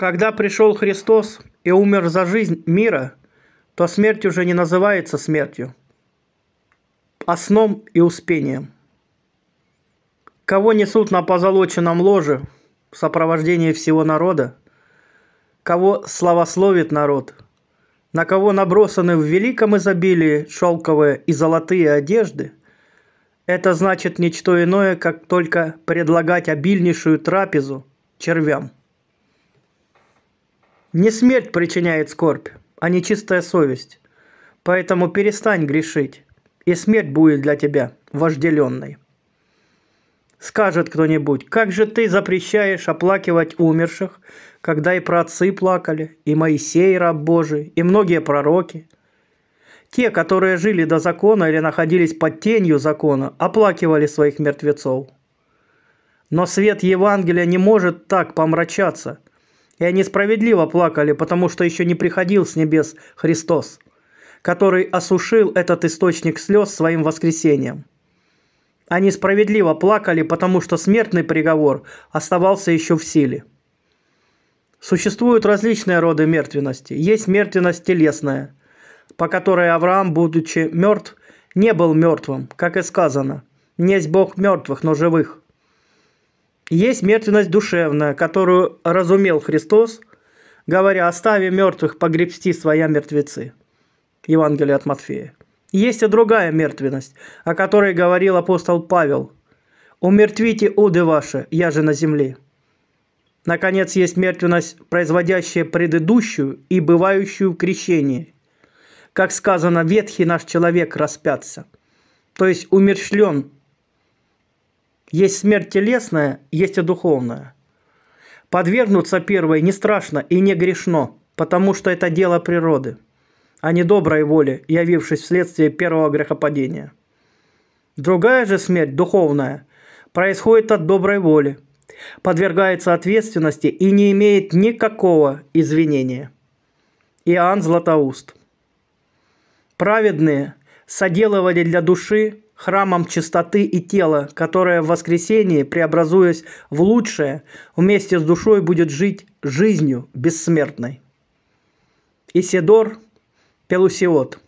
Когда пришел Христос и умер за жизнь мира, то смерть уже не называется смертью, а сном и успением. Кого несут на позолоченном ложе в сопровождении всего народа, кого славословит народ, на кого набросаны в великом изобилии шелковые и золотые одежды – это значит ничто иное, как только предлагать обильнейшую трапезу червям. Не смерть причиняет скорбь, а нечистая совесть. Поэтому перестань грешить, и смерть будет для тебя вожделенной. Скажет кто-нибудь, как же ты запрещаешь оплакивать умерших, когда и праотцы плакали, и Моисей, раб Божий, и многие пророки. Те, которые жили до закона или находились под тенью закона, оплакивали своих мертвецов. Но свет Евангелия не может так помрачаться – и они справедливо плакали, потому что еще не приходил с небес Христос, который осушил этот источник слез своим воскресением. Они справедливо плакали, потому что смертный приговор оставался еще в силе. Существуют различные роды мертвенности. Есть мертвенность телесная, по которой Авраам, будучи мертв, не был мертвым, как и сказано. «Несть Бог мертвых, но живых». Есть мертвенность душевная, которую разумел Христос, говоря, остави мертвых погребсти своя мертвецы. Евангелие от Матфея. Есть и другая мертвенность, о которой говорил апостол Павел. «Умертвите уды ваши, я же на земле». Наконец, есть мертвенность, производящая предыдущую и бывающую в крещении. Как сказано, ветхий наш человек распятся, то есть умерщвлен есть смерть телесная, есть и духовная. Подвергнуться первой не страшно и не грешно, потому что это дело природы, а не доброй воли, явившись вследствие первого грехопадения. Другая же смерть, духовная, происходит от доброй воли, подвергается ответственности и не имеет никакого извинения. Иоанн Златоуст. Праведные соделывали для души храмом чистоты и тела, которое в воскресении преобразуясь в лучшее, вместе с душой будет жить жизнью бессмертной. Исидор Пелусиот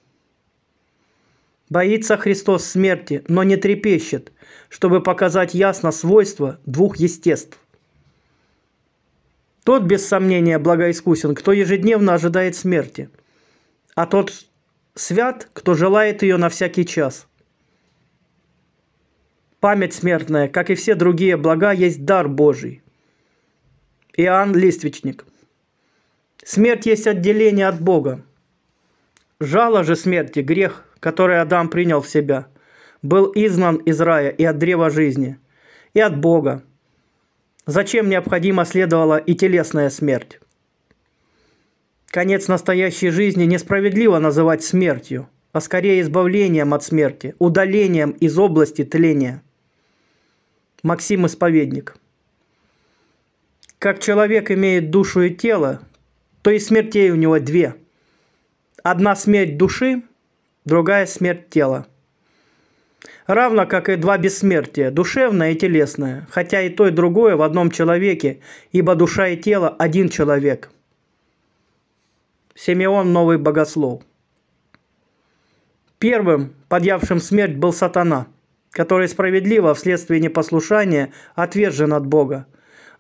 Боится Христос смерти, но не трепещет, чтобы показать ясно свойства двух естеств. Тот, без сомнения, благоискусен, кто ежедневно ожидает смерти, а тот свят, кто желает ее на всякий час – Память смертная, как и все другие блага, есть дар Божий. Иоанн Листвичник. Смерть есть отделение от Бога. Жало же смерти, грех, который Адам принял в себя, был изгнан из рая и от древа жизни, и от Бога. Зачем необходимо следовала и телесная смерть? Конец настоящей жизни несправедливо называть смертью, а скорее избавлением от смерти, удалением из области тления – Максим Исповедник. Как человек имеет душу и тело, то и смертей у него две. Одна смерть души, другая смерть тела. Равно как и два бессмертия, душевное и телесное, хотя и то, и другое в одном человеке, ибо душа и тело – один человек. Симеон Новый Богослов. Первым, подъявшим смерть, был сатана – который справедливо вследствие непослушания отвержен от Бога.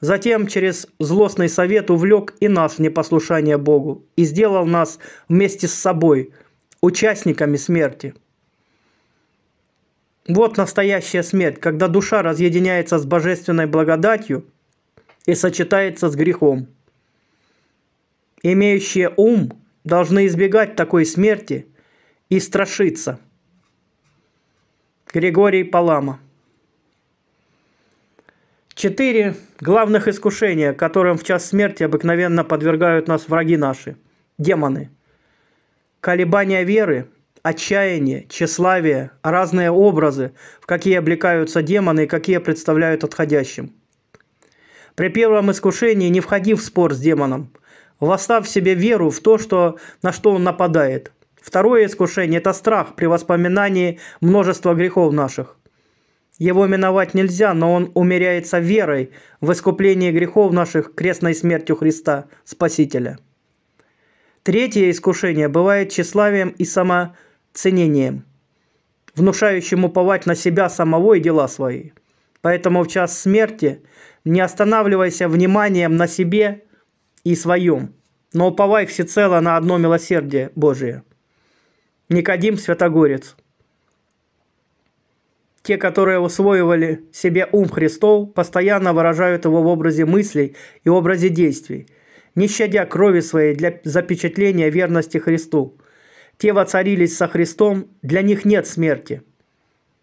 Затем через злостный совет увлек и нас в непослушание Богу и сделал нас вместе с собой участниками смерти. Вот настоящая смерть, когда душа разъединяется с божественной благодатью и сочетается с грехом. Имеющие ум должны избегать такой смерти и страшиться – Григорий Палама. Четыре главных искушения, которым в час смерти обыкновенно подвергают нас враги наши, демоны. Колебания веры, отчаяние, тщеславие, разные образы, в какие облекаются демоны и какие представляют отходящим. При первом искушении не входи в спор с демоном, восстав в себе веру в то, что, на что он нападает – Второе искушение – это страх при воспоминании множества грехов наших. Его миновать нельзя, но он умеряется верой в искупление грехов наших крестной смертью Христа, Спасителя. Третье искушение бывает тщеславием и самоценением, внушающим уповать на себя самого и дела свои. Поэтому в час смерти не останавливайся вниманием на себе и своем, но уповай всецело на одно милосердие Божие – Никодим Святогорец. Те, которые усвоивали себе ум Христов, постоянно выражают его в образе мыслей и образе действий, не щадя крови своей для запечатления верности Христу. Те воцарились со Христом, для них нет смерти.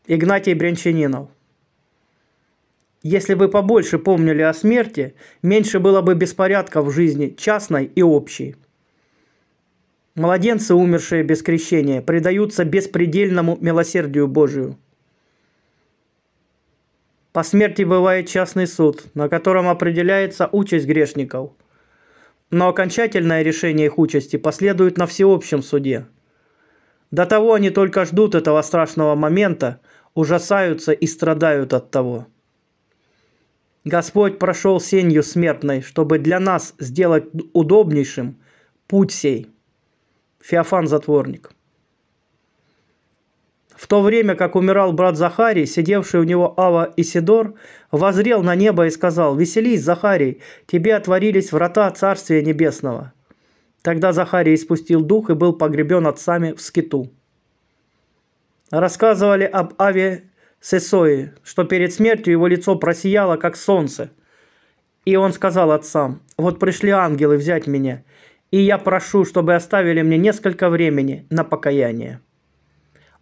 Игнатий Брянчанинов. Если бы побольше помнили о смерти, меньше было бы беспорядка в жизни частной и общей. Младенцы, умершие без крещения, предаются беспредельному милосердию Божию. По смерти бывает частный суд, на котором определяется участь грешников. Но окончательное решение их участи последует на всеобщем суде. До того они только ждут этого страшного момента, ужасаются и страдают от того. Господь прошел сенью смертной, чтобы для нас сделать удобнейшим путь сей – Феофан Затворник. В то время, как умирал брат Захарий, сидевший у него Ава Исидор, возрел на небо и сказал, «Веселись, Захарий, тебе отворились врата Царствия Небесного». Тогда Захарий испустил дух и был погребен отцами в скиту. Рассказывали об Аве Сесои, что перед смертью его лицо просияло, как солнце. И он сказал отцам, «Вот пришли ангелы взять меня, и я прошу, чтобы оставили мне несколько времени на покаяние».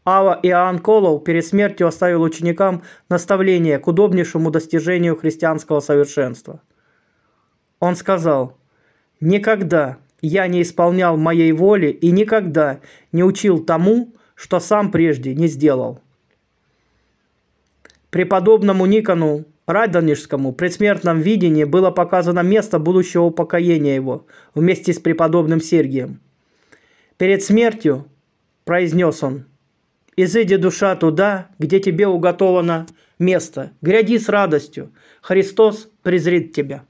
Ава Иоанн Колов перед смертью оставил ученикам наставление к удобнейшему достижению христианского совершенства. Он сказал, «Никогда я не исполнял моей воли и никогда не учил тому, что сам прежде не сделал». Преподобному Никону Радонежскому предсмертном видении было показано место будущего упокоения его вместе с преподобным Сергием. «Перед смертью», – произнес он, – «изыди душа туда, где тебе уготовано место, гряди с радостью, Христос презрит тебя».